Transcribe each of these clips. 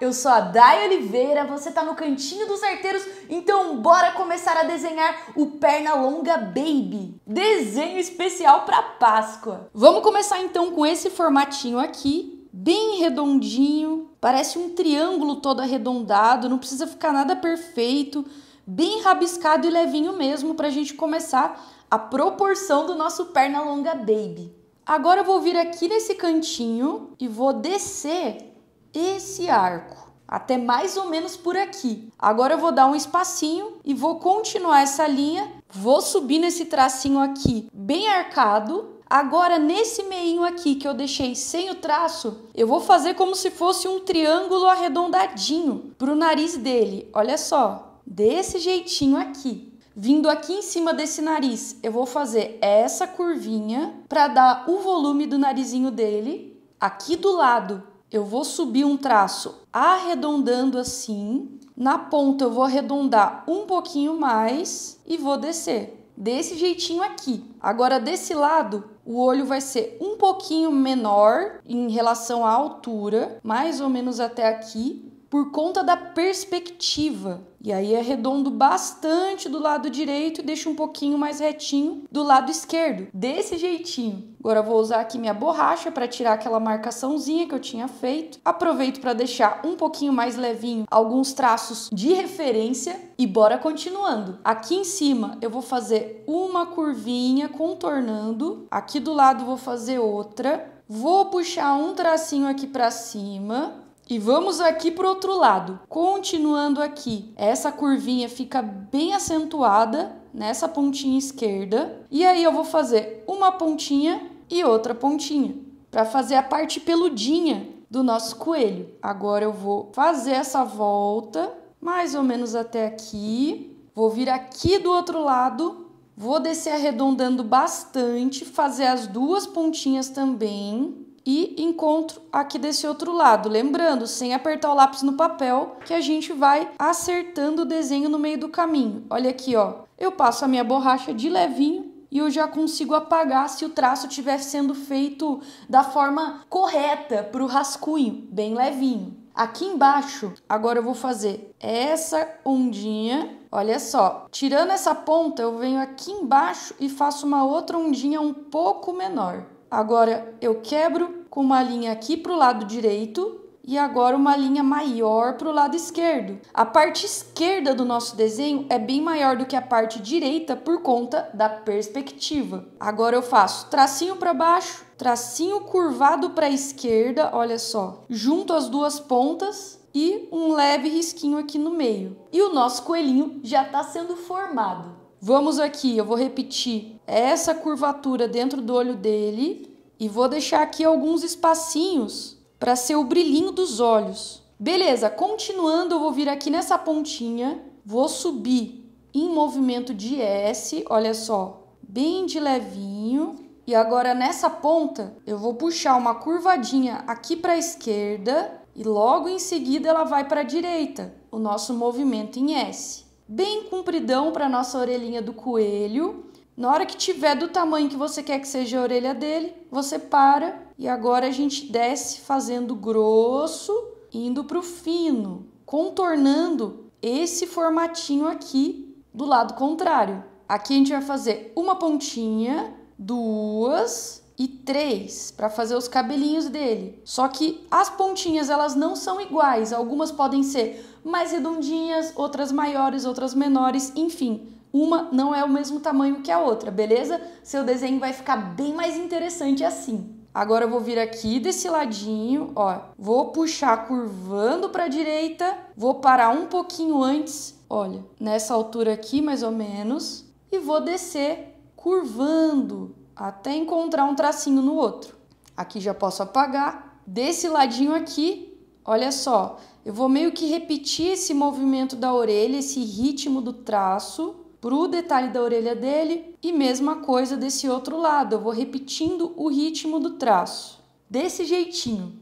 Eu sou a Day Oliveira, você tá no cantinho dos arteiros, então bora começar a desenhar o Pernalonga Baby. Desenho especial para Páscoa. Vamos começar então com esse formatinho aqui, bem redondinho, parece um triângulo todo arredondado, não precisa ficar nada perfeito, bem rabiscado e levinho mesmo pra gente começar a proporção do nosso Pernalonga Baby. Agora eu vou vir aqui nesse cantinho e vou descer esse arco até mais ou menos por aqui. Agora eu vou dar um espacinho e vou continuar essa linha, vou subir nesse tracinho aqui bem arcado. Agora nesse meinho aqui que eu deixei sem o traço, eu vou fazer como se fosse um triângulo arredondadinho para o nariz dele. Olha só, desse jeitinho aqui. Vindo aqui em cima desse nariz, eu vou fazer essa curvinha para dar o volume do narizinho dele. Aqui do lado, eu vou subir um traço arredondando assim, na ponta eu vou arredondar um pouquinho mais e vou descer. Desse jeitinho aqui. Agora, desse lado, o olho vai ser um pouquinho menor em relação à altura, mais ou menos até aqui, por conta da perspectiva. E aí arredondo é bastante do lado direito e deixo um pouquinho mais retinho do lado esquerdo, desse jeitinho. Agora vou usar aqui minha borracha para tirar aquela marcaçãozinha que eu tinha feito. Aproveito para deixar um pouquinho mais levinho alguns traços de referência e bora continuando. Aqui em cima eu vou fazer uma curvinha contornando, aqui do lado vou fazer outra. Vou puxar um tracinho aqui para cima e vamos aqui para o outro lado. Continuando aqui, essa curvinha fica bem acentuada nessa pontinha esquerda. E aí eu vou fazer uma pontinha e outra pontinha para fazer a parte peludinha do nosso coelho. Agora eu vou fazer essa volta mais ou menos até aqui. Vou vir aqui do outro lado, vou descer arredondando bastante, fazer as duas pontinhas também e encontro aqui desse outro lado. Lembrando, sem apertar o lápis no papel, que a gente vai acertando o desenho no meio do caminho. Olha aqui, ó. Eu passo a minha borracha de levinho e eu já consigo apagar se o traço estiver sendo feito da forma correta para o rascunho, bem levinho. Aqui embaixo, agora eu vou fazer essa ondinha, olha só. Tirando essa ponta, eu venho aqui embaixo e faço uma outra ondinha um pouco menor. Agora eu quebro com uma linha aqui para o lado direito e agora uma linha maior para o lado esquerdo. A parte esquerda do nosso desenho é bem maior do que a parte direita por conta da perspectiva. Agora eu faço tracinho para baixo, tracinho curvado para a esquerda, olha só, junto as duas pontas e um leve risquinho aqui no meio. E o nosso coelhinho já está sendo formado. Vamos aqui, eu vou repetir essa curvatura dentro do olho dele e vou deixar aqui alguns espacinhos para ser o brilhinho dos olhos. Beleza, continuando, eu vou vir aqui nessa pontinha, vou subir em movimento de S, olha só, bem de levinho. E agora nessa ponta, eu vou puxar uma curvadinha aqui para a esquerda e logo em seguida ela vai para a direita, o nosso movimento em S bem compridão para nossa orelhinha do coelho. Na hora que tiver do tamanho que você quer que seja a orelha dele, você para e agora a gente desce fazendo grosso, indo para o fino, contornando esse formatinho aqui do lado contrário. Aqui a gente vai fazer uma pontinha, duas, e três para fazer os cabelinhos dele. Só que as pontinhas elas não são iguais, algumas podem ser mais redondinhas, outras maiores, outras menores, enfim. Uma não é o mesmo tamanho que a outra, beleza? Seu desenho vai ficar bem mais interessante assim. Agora eu vou vir aqui desse ladinho, ó, vou puxar curvando para a direita, vou parar um pouquinho antes, olha, nessa altura aqui mais ou menos, e vou descer curvando até encontrar um tracinho no outro. Aqui já posso apagar. Desse ladinho aqui, olha só, eu vou meio que repetir esse movimento da orelha, esse ritmo do traço para o detalhe da orelha dele e mesma coisa desse outro lado. Eu vou repetindo o ritmo do traço, desse jeitinho.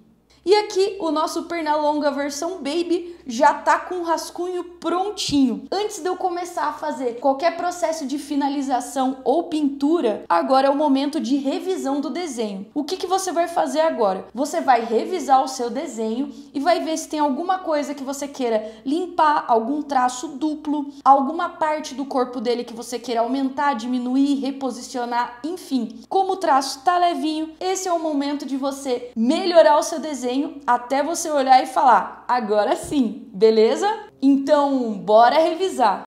E aqui o nosso pernalonga versão baby já tá com o rascunho prontinho. Antes de eu começar a fazer qualquer processo de finalização ou pintura, agora é o momento de revisão do desenho. O que, que você vai fazer agora? Você vai revisar o seu desenho e vai ver se tem alguma coisa que você queira limpar, algum traço duplo, alguma parte do corpo dele que você queira aumentar, diminuir, reposicionar, enfim. Como o traço tá levinho, esse é o momento de você melhorar o seu desenho desenho até você olhar e falar: agora sim, beleza? Então, bora revisar.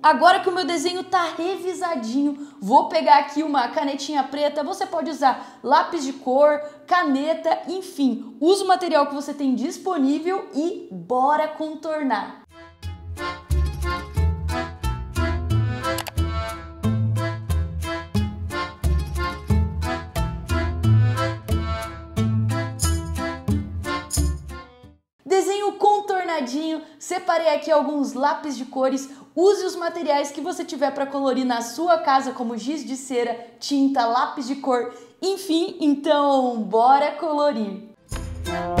Agora que o meu desenho tá revisadinho, vou pegar aqui uma canetinha preta, você pode usar lápis de cor, caneta, enfim, use o material que você tem disponível e bora contornar. separei aqui alguns lápis de cores. Use os materiais que você tiver para colorir na sua casa, como giz de cera, tinta, lápis de cor, enfim. Então, bora colorir! Música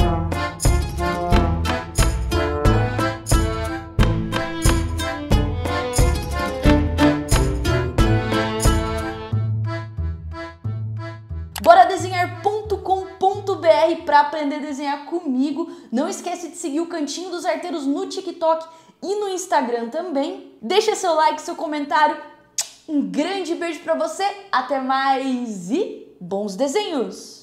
para aprender a desenhar comigo. Não esquece de seguir o Cantinho dos Arteiros no TikTok e no Instagram também. Deixa seu like, seu comentário. Um grande beijo para você, até mais e bons desenhos!